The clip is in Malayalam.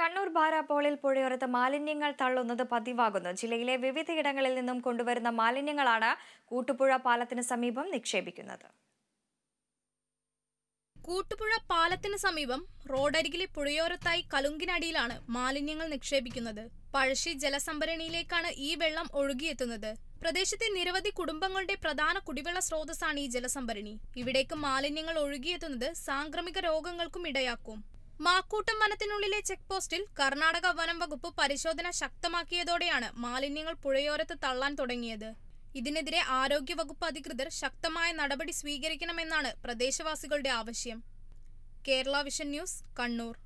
കണ്ണൂർ ബാരാപ്പോളിൽ പുഴയോരത്ത് മാലിന്യങ്ങൾ തള്ളുന്നത് പതിവാകുന്നു ജില്ലയിലെ വിവിധയിടങ്ങളിൽ നിന്നും കൊണ്ടുവരുന്ന മാലിന്യങ്ങളാണ് കൂട്ടുപുഴ പാലത്തിന് സമീപം നിക്ഷേപിക്കുന്നത് കൂട്ടുപുഴ പാലത്തിന് സമീപം റോഡരികിലെ പുഴയോരത്തായി കലുങ്കിനടിയിലാണ് മാലിന്യങ്ങൾ നിക്ഷേപിക്കുന്നത് പഴശ്ശി ജലസംഭരണിയിലേക്കാണ് ഈ വെള്ളം ഒഴുകിയെത്തുന്നത് പ്രദേശത്തെ നിരവധി കുടുംബങ്ങളുടെ പ്രധാന കുടിവെള്ള സ്രോതസ്സാണ് ഈ ജലസംഭരണി ഇവിടേക്ക് മാലിന്യങ്ങൾ ഒഴുകിയെത്തുന്നത് സാംക്രമിക രോഗങ്ങൾക്കും ഇടയാക്കും മാക്കൂട്ടം വനത്തിനുള്ളിലെ ചെക്ക് പോസ്റ്റിൽ കർണാടക വനം വകുപ്പ് പരിശോധന ശക്തമാക്കിയതോടെയാണ് മാലിന്യങ്ങൾ പുഴയോരത്ത് തള്ളാൻ തുടങ്ങിയത് ഇതിനെതിരെ ആരോഗ്യ വകുപ്പ് അധികൃതർ ശക്തമായ നടപടി സ്വീകരിക്കണമെന്നാണ് പ്രദേശവാസികളുടെ ആവശ്യം കേരള വിഷൻ ന്യൂസ് കണ്ണൂർ